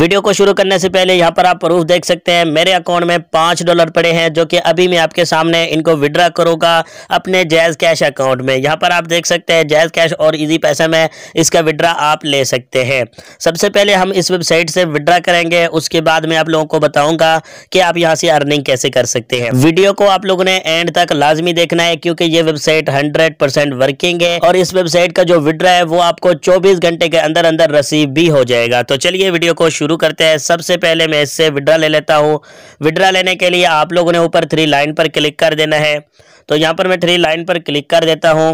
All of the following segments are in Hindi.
वीडियो को शुरू करने से पहले यहाँ पर आप प्रूफ देख सकते हैं मेरे अकाउंट में पाँच डॉलर पड़े हैं जो कि अभी मैं आपके सामने इनको विड्रा करूँगा अपने जैज़ कैश अकाउंट में यहाँ पर आप देख सकते हैं जैज़ कैश और इजी पैसे में इसका विड्रा आप ले सकते हैं सबसे पहले हम इस वेबसाइट से विड्रा करेंगे उसके बाद मैं आप लोगों को बताऊँगा कि आप यहाँ से अर्निंग कैसे कर सकते हैं वीडियो को आप लोगों ने एंड तक लाजमी देखना है क्योंकि ये वेबसाइट हंड्रेड वर्किंग है और इस वेबसाइट का जो विड्रा है वो आपको चौबीस घंटे के अंदर अंदर रसीव भी हो जाएगा तो चलिए वीडियो को शुरू करते हैं सबसे पहले मैं इससे विड्रा ले लेता हूँ विड्रा लेने के लिए आप लोगों ने ऊपर थ्री लाइन पर क्लिक कर देना है तो यहाँ पर मैं थ्री लाइन पर क्लिक कर देता हूँ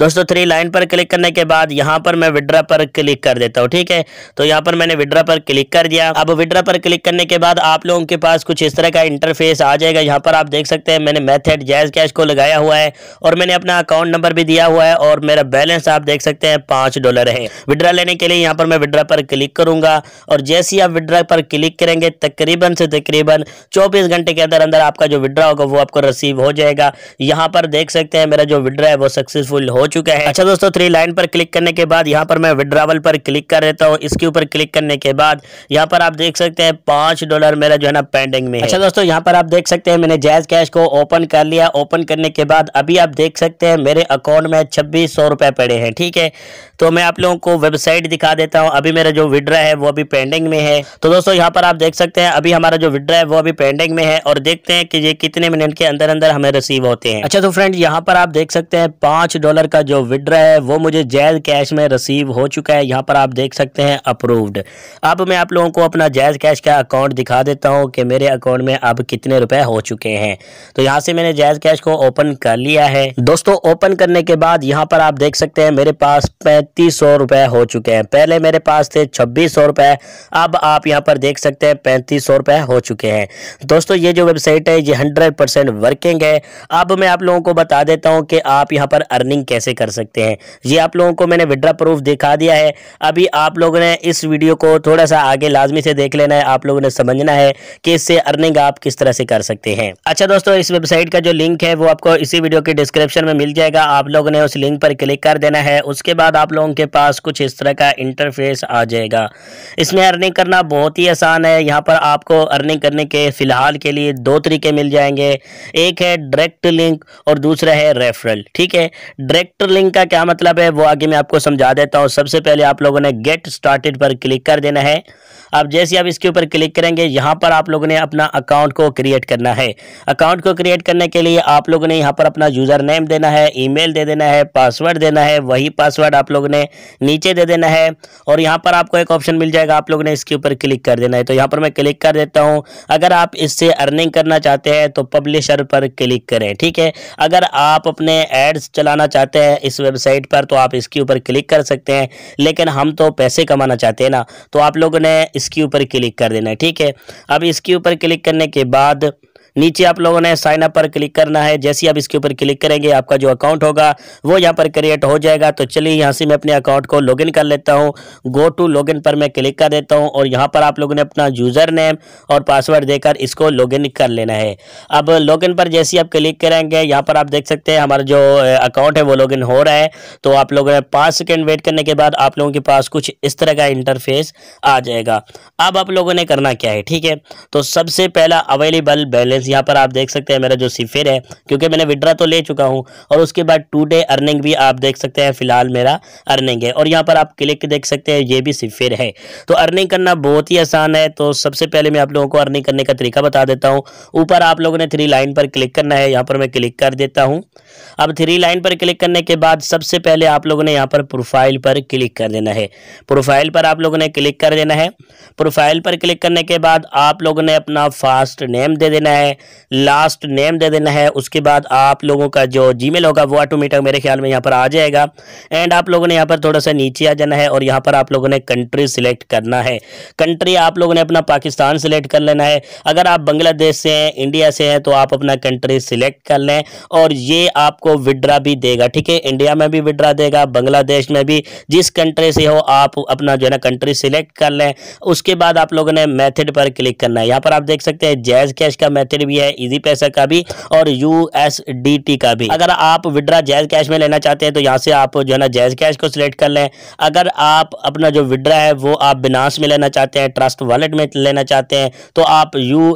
दोस्तों थ्री लाइन पर क्लिक करने के बाद यहाँ पर मैं विड्रा पर क्लिक कर देता हूँ ठीक है तो यहाँ पर मैंने विड्रा पर क्लिक कर दिया अब विड्रा पर क्लिक करने के बाद आप लोगों के पास कुछ इस तरह का इंटरफेस आ जाएगा यहाँ पर आप देख सकते हैं मैंने मेथड जैज कैश को लगाया हुआ है और मैंने अपना अकाउंट नंबर भी दिया हुआ है और मेरा बैलेंस आप देख सकते हैं पाँच डॉलर है विड्रा लेने के लिए यहाँ पर मैं विड्रा पर क्लिक करूंगा और जैसे ही आप विड्रा पर क्लिक करेंगे तकरीबन से तकरीबन चौबीस घंटे के अंदर अंदर आपका जो विड्रा होगा वो आपको रिसीव हो जाएगा यहाँ पर देख सकते हैं मेरा जो विड्रा है वो सक्सेसफुल हो चुका है अच्छा दोस्तों थ्री लाइन पर क्लिक करने के बाद यहाँ पर मैं विड्रावल पर क्लिक कर देता हूँ इसके ऊपर क्लिक करने के बाद यहाँ पर आप देख सकते हैं पांच डॉलर मेरा जो है ना पेंडिंग में अच्छा दोस्तों यहाँ पर आप देख सकते हैं मैंने जैज कैश को ओपन कर लिया ओपन करने के बाद अभी आप देख सकते हैं मेरे अकाउंट में छब्बीस सौ रुपए पड़े हैं ठीक है तो मैं आप लोगों को वेबसाइट दिखा देता हूँ अभी मेरा जो विड्रा है वो अभी पेंडिंग में है तो दोस्तों यहाँ पर आप देख सकते हैं अभी हमारा जो विड्रा है वो अभी पेंडिंग में है और देखते हैं कि ये कितने मिनट के अंदर अंदर हमें रिसीव होते हैं हैं अच्छा तो फ्रेंड यहाँ पर आप देख सकते हैं पांच डॉलर का जो विड्रा है वो मुझे जैज कैश में रिसीव हो चुका है यहाँ पर आप देख सकते हैं अप्रूव्ड अब मैं आप लोगों को अपना जैज कैश का अकाउंट दिखा देता हूँ कि मेरे अकाउंट में अब कितने रुपए हो चुके हैं तो यहाँ से मैंने जैज कैश को ओपन कर लिया है दोस्तों ओपन करने के बाद यहाँ पर आप देख सकते हैं मेरे पास पैंतीस रुपए हो चुके हैं पहले मेरे पास थे छब्बीस रुपए अब आप यहाँ पर देख सकते हैं पैंतीस रुपए हो चुके हैं दोस्तों ये जो वेबसाइट है ये हंड्रेड वर्किंग है अब मैं मैं आप लोगों को बता देता हूँ कि आप यहाँ पर अर्निंग कैसे कर सकते हैं ये आप लोगों को मैंने विड्रा प्रूफ दिखा दिया है अभी आप लोगों ने इस वीडियो को थोड़ा सा आगे लाजमी से देख लेना है आप लोगों ने समझना है कि इससे अर्निंग आप किस तरह से कर सकते हैं अच्छा दोस्तों इस वेबसाइट का जो लिंक है वो आपको इसी वीडियो के डिस्क्रिप्शन में मिल जाएगा आप लोगों ने उस लिंक पर क्लिक कर देना है उसके बाद आप लोगों के पास कुछ इस तरह का इंटरफेस आ जाएगा इसमें अर्निंग करना बहुत ही आसान है यहाँ पर आपको अर्निंग करने के फ़िलहाल के लिए दो तरीके मिल जाएंगे एक है डायरेक्ट लिंक लिंक और दूसरा है रेफरल ठीक है डायरेक्टर लिंक का क्या मतलब है वो आगे मैं आपको समझा देता हूँ सबसे पहले आप लोगों ने गेट स्टार्टेड पर क्लिक कर देना है अब जैसे आप इसके ऊपर क्लिक करेंगे यहाँ पर आप लोगों ने अपना अकाउंट को क्रिएट करना है अकाउंट को क्रिएट करने के लिए आप लोगों ने यहाँ पर अपना यूज़र नेम देना है ईमेल दे देना है पासवर्ड देना है वही पासवर्ड आप लोगों ने नीचे दे देना है और यहाँ पर आपको एक ऑप्शन मिल जाएगा आप लोगों ने इसके ऊपर क्लिक कर देना है तो यहाँ पर मैं क्लिक कर देता हूँ अगर आप इससे अर्निंग करना चाहते हैं तो पब्लिशर पर क्लिक करें ठीक है है अगर आप अपने एड्स चलाना चाहते हैं इस वेबसाइट पर तो आप इसके ऊपर क्लिक कर सकते हैं लेकिन हम तो पैसे कमाना चाहते हैं ना तो आप लोगों ने इसके ऊपर क्लिक कर देना है ठीक है अब इसके ऊपर क्लिक करने के बाद नीचे आप लोगों ने साइन अप पर क्लिक करना है जैसे आप इसके ऊपर क्लिक करेंगे आपका जो अकाउंट होगा वो यहाँ पर क्रिएट हो जाएगा तो चलिए यहाँ से मैं अपने अकाउंट को लॉगिन कर लेता हूँ गो टू लॉगिन पर मैं क्लिक कर देता हूँ और यहाँ पर आप लोगों ने अपना यूज़र नेम और पासवर्ड देकर इसको लॉगिन कर लेना है अब लॉगिन पर जैसे आप क्लिक करेंगे यहाँ पर आप देख सकते हैं हमारा जो अकाउंट है वो लॉगिन हो रहा है तो आप लोगों ने पाँच सेकेंड वेट करने के बाद आप लोगों के पास कुछ इस तरह का इंटरफेस आ जाएगा अब आप लोगों ने करना क्या है ठीक है तो सबसे पहला अवेलेबल बैलेंस गाइज यहाँ पर आप देख सकते हैं मेरा जो सिफिर है क्योंकि मैंने विड्रा तो ले चुका हूँ और उसके बाद टू डे अर्निंग भी आप देख सकते हैं फिलहाल मेरा अर्निंग है और यहाँ पर आप क्लिक देख सकते हैं ये भी सिफिर है तो अर्निंग करना बहुत ही आसान है तो सबसे पहले मैं आप लोगों को अर्निंग करने का तरीका बता देता हूँ ऊपर आप लोगों ने थ्री लाइन पर क्लिक करना है यहाँ पर मैं क्लिक कर देता हूँ अब थ्री लाइन पर क्लिक करने के बाद सबसे पहले आप लोगों ने यहाँ पर प्रोफाइल पर क्लिक कर देना है प्रोफाइल पर आप लोगों ने क्लिक कर देना है प्रोफाइल पर क्लिक करने के बाद आप लोगों ने अपना फास्ट नेम दे देना है लास्ट नेम दे देना है उसके बाद आप लोगों का जो जीमेल होगा वो ऑटोमेटिक मेरे ख्याल में यहाँ पर आ जाएगा एंड आप लोगों ने यहाँ पर थोड़ा सा नीचे आ जाना है और यहाँ पर आप लोगों ने कंट्री सिलेक्ट करना है कंट्री आप लोगों ने अपना पाकिस्तान सिलेक्ट कर लेना है अगर आप बांग्लादेश से हैं इंडिया से हैं तो आप अपना कंट्री सिलेक्ट कर लें और ये आपको विड्रा भी देगा ठीक है इंडिया में भी विड्रा देगा बांग्लादेश में भी जिस कंट्री से हो आप अपना जो है ना कंट्री सिलेक्ट कर लें उसके बाद आप लोगों ने मेथड पर क्लिक करना है यहाँ पर आप देख सकते हैं जैज कैश का मेथड भी है इजी पैसा का भी और यू का भी अगर आप विड्रा जैज कैश में लेना चाहते हैं तो यहाँ से आप जो है ना जैज कैश को सिलेक्ट कर लें अगर आप अपना जो विड्रा है वो आप बिनास में लेना चाहते हैं ट्रस्ट वॉलेट में लेना चाहते हैं तो आप यू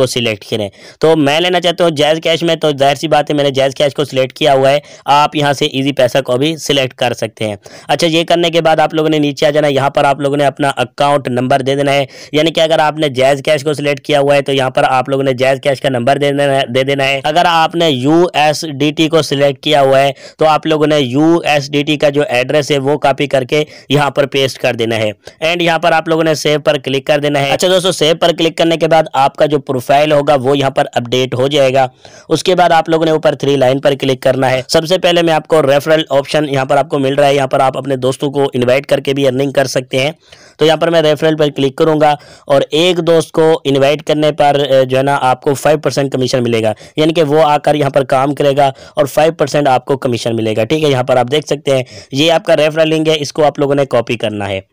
को सिलेक्ट करें तो मैं लेना चाहता हूँ जैज कैश में तो जाहिर सी बात है मैंने जैज कैश को सिलेक्ट किया हुआ है आप यहाँ से ईजी पैसा को भी सिलेक्ट कर सकते हैं अच्छा ये करने के बाद आप लोगों ने नीचे आ जाना यहाँ पर आप लोगों ने अपना अकाउंट नंबर दे देना है यानी कि अगर आपने जैज कैश को सिलेक्ट किया हुआ है तो यहाँ पर आप लोगों ने जैज जायज कैश का नंबर दे देना है दे देना है अगर आपने यू को सिलेक्ट किया हुआ है तो आप लोगों ने यू का जो एड्रेस है वो कॉपी करके यहाँ पर पेस्ट कर देना है एंड यहाँ पर आप लोगों ने सेव पर क्लिक कर देना है अच्छा दोस्तों सेव पर क्लिक करने के बाद आपका जो प्रोफाइल होगा वो यहाँ पर अपडेट हो जाएगा उसके बाद आप लोगों ने ऊपर थ्री लाइन पर क्लिक करना है सबसे पहले मैं आपको रेफरल ऑप्शन यहाँ पर आपको मिल रहा है यहाँ पर आप अपने दोस्तों को इन्वाइट करके भी अर्निंग कर सकते हैं तो यहाँ पर मैं रेफरल पर क्लिक करूँगा और एक दोस्त को इन्वाइट करने पर जो है ना आपको फाइव परसेंट कमीशन मिलेगा यानी कि वो आकर यहाँ पर काम करेगा और फाइव परसेंट आपको कमीशन मिलेगा ठीक है यहाँ पर आप देख सकते हैं ये आपका रेफरल लिंक है इसको आप लोगों ने कॉपी करना है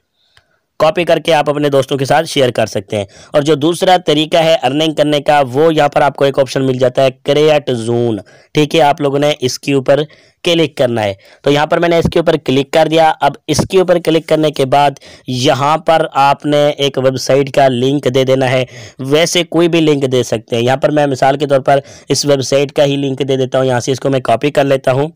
कॉपी करके आप अपने दोस्तों के साथ शेयर कर सकते हैं और जो दूसरा तरीका है अर्निंग करने का वो यहाँ पर आपको एक ऑप्शन मिल जाता है क्रिएट जून ठीक है आप लोगों ने इसके ऊपर क्लिक करना है तो यहाँ पर मैंने इसके ऊपर क्लिक कर दिया अब इसके ऊपर क्लिक करने के बाद यहाँ पर आपने एक वेबसाइट का लिंक दे देना है वैसे कोई भी लिंक दे सकते हैं यहाँ पर मैं मिसाल के तौर पर इस वेबसाइट का ही लिंक दे देता हूँ यहाँ से इसको मैं कॉपी कर लेता हूँ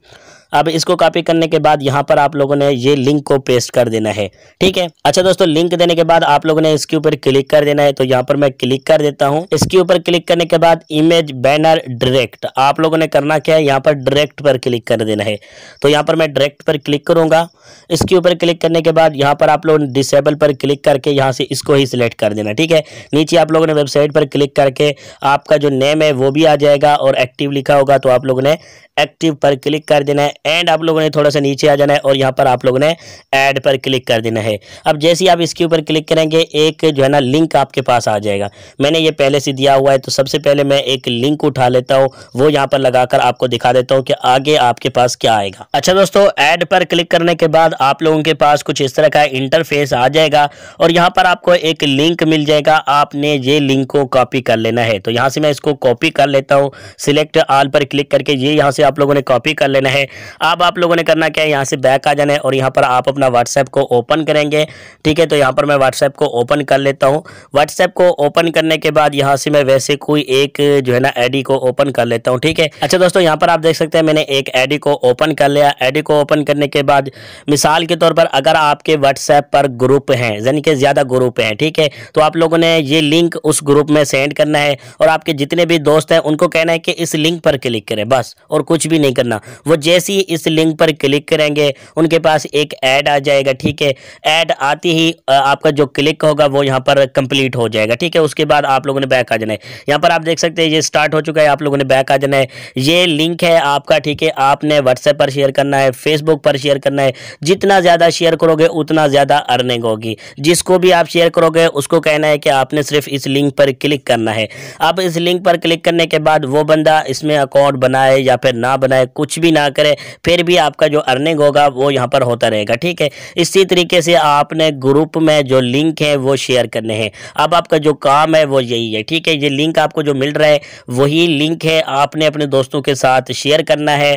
अब इसको कॉपी करने के बाद यहाँ पर आप लोगों ने ये लिंक को पेस्ट कर देना है ठीक है अच्छा दोस्तों लिंक देने के बाद आप लोगों ने इसके ऊपर क्लिक कर देना है तो यहाँ पर मैं क्लिक कर देता हूँ इसके ऊपर क्लिक करने के बाद इमेज बैनर डायरेक्ट आप लोगों ने करना क्या है यहाँ पर डायरेक्ट पर क्लिक कर देना है तो यहाँ पर मैं डायरेक्ट पर क्लिक करूंगा इसके ऊपर क्लिक करने के बाद यहाँ पर आप लोग डिसेबल पर क्लिक करके यहाँ से इसको ही सिलेक्ट कर देना ठीक है नीचे आप लोगों ने वेबसाइट पर क्लिक करके आपका जो नेम है वो भी आ जाएगा और एक्टिव लिखा होगा तो आप लोगों ने एक्टिव पर क्लिक कर देना है एंड आप लोगों ने थोड़ा सा नीचे आ जाना है और यहाँ पर आप लोगों ने ऐड पर क्लिक कर देना है अब जैसे ही आप इसके ऊपर क्लिक करेंगे एक जो है ना लिंक आपके पास आ जाएगा मैंने ये पहले से दिया हुआ है तो सबसे पहले मैं एक लिंक उठा लेता हूँ वो यहाँ पर लगाकर आपको दिखा देता हूँ कि आगे आपके पास क्या आएगा अच्छा दोस्तों एड पर क्लिक करने के बाद आप लोगों के पास कुछ इस तरह का इंटरफेस आ जाएगा और यहाँ पर आपको एक लिंक मिल जाएगा आपने ये लिंक को कॉपी कर लेना है तो यहाँ से मैं इसको कॉपी कर लेता हूँ सिलेक्ट आल पर क्लिक करके ये यहाँ से आप लोगों ने कॉपी कर लेना है अब आप लोगों ने करना क्या है यहाँ से बैक आ जाना है और यहाँ पर आप अपना व्हाट्सएप को ओपन करेंगे ठीक है तो यहाँ पर मैं व्हाट्सएप को ओपन कर लेता हूँ व्हाट्सएप को ओपन करने के बाद यहाँ से मैं वैसे कोई एक जो है ना आई को ओपन कर लेता हूँ ठीक है अच्छा दोस्तों यहाँ पर आप देख सकते हैं मैंने एक आई को ओपन कर लिया आई को ओपन करने के बाद मिसाल के तौर पर अगर आपके व्हाट्सएप पर ग्रुप हैं यानी कि ज़्यादा ग्रुप हैं ठीक है तो आप लोगों ने ये लिंक उस ग्रुप में सेंड करना है और आपके जितने भी दोस्त हैं उनको कहना है कि इस लिंक पर क्लिक करें बस और कुछ कुछ भी नहीं करना वो जैसे ही इस लिंक पर क्लिक करेंगे उनके पास एक ऐड आ जाएगा ठीक है ऐड आती ही आपका जो क्लिक होगा वो यहाँ पर कंप्लीट हो जाएगा ठीक है उसके बाद आप लोगों ने बैक आ जाना है यहाँ पर आप देख सकते हैं ये स्टार्ट हो चुका है आप लोगों ने बैक आ जाना है ये लिंक है आपका ठीक है आपने व्हाट्सएप पर शेयर करना है फेसबुक पर शेयर करना है जितना ज़्यादा शेयर करोगे उतना ज़्यादा अर्निंग होगी जिसको भी आप शेयर करोगे उसको कहना है कि आपने सिर्फ इस लिंक पर क्लिक करना है अब इस लिंक पर क्लिक करने के बाद वो बंदा इसमें अकाउंट बनाए या फिर ना बनाए कुछ भी ना करें फिर भी आपका जो अर्निंग होगा वो यहाँ पर होता रहेगा ठीक है इसी तरीके से आपने ग्रुप में जो लिंक है वो शेयर करने हैं अब आपका जो काम है वो यही है ठीक है ये लिंक आपको जो मिल रहा है वही लिंक है आपने अपने दोस्तों के साथ शेयर करना है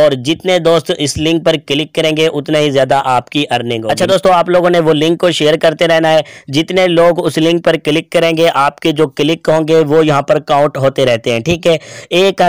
और जितने दोस्त इस लिंक पर क्लिक करेंगे उतने ही ज़्यादा आपकी अर्निंग अच्छा दोस्तों आप लोगों ने वो लिंक को शेयर करते रहना है जितने लोग उस लिंक पर क्लिक करेंगे आपके जो क्लिक होंगे वो यहाँ पर काउंट होते रहते हैं ठीक है एक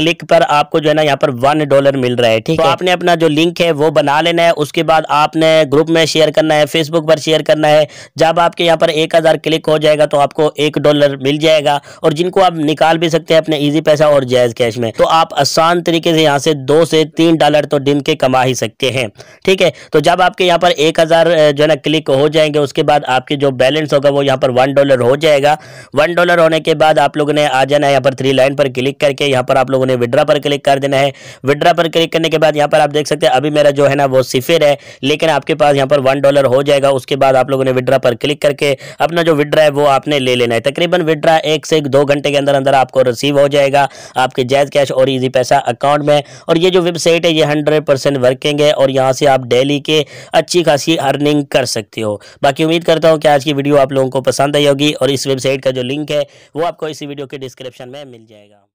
क्लिक पर आपको जो है ना यहाँ पर वन डॉलर मिल रहा है ठीक तो है आपने अपना जो लिंक है वो बना लेना है उसके बाद आपने ग्रुप में शेयर करना है फेसबुक पर शेयर करना है जब आपके यहाँ पर एक हज़ार क्लिक हो जाएगा तो आपको एक डॉलर मिल जाएगा और जिनको आप निकाल भी सकते हैं अपने ईजी पैसा और जायज़ कैश में तो आप आसान तरीके से यहाँ से दो से तीन डॉलर तो दिन के कमा ही सकते हैं ठीक है तो जब आपके यहाँ पर एक जो है ना क्लिक हो जाएंगे उसके बाद आपके जो बैलेंस होगा वो यहाँ पर वन डॉलर हो जाएगा वन डॉलर होने के बाद आप लोगों ने आ जाना है यहाँ पर थ्री लाइन पर क्लिक करके यहाँ पर आप लोगों ने विड्रा पर क्लिक कर देना है विड्रा पर क्लिक करने के बाद यहाँ पर आप देख सकते हैं अभी मेरा जो है ना वो सिफिर है लेकिन आपके पास यहाँ पर वन डॉलर हो जाएगा उसके बाद आप लोगों ने विड्रा पर क्लिक करके अपना जो विड्रा है वो आपने ले लेना है तकरीबन विड्रा एक से दो घंटे के अंदर अंदर आपको रिसीव हो जाएगा आपके जैज कैश और ईजी पैसा अकाउंट में और ये जो वेबसाइट है ये हंड्रेड परसेंट वर्किंग है और यहाँ से आप डेली के अच्छी खासी अर्निंग कर सकते हो बाकी उम्मीद करता हूँ कि आज की वीडियो आप लोगों को पसंद आई होगी और इस वेबसाइट का जो लिंक है वो आपको इसी वीडियो के डिस्क्रिप्शन में मिल जाएगा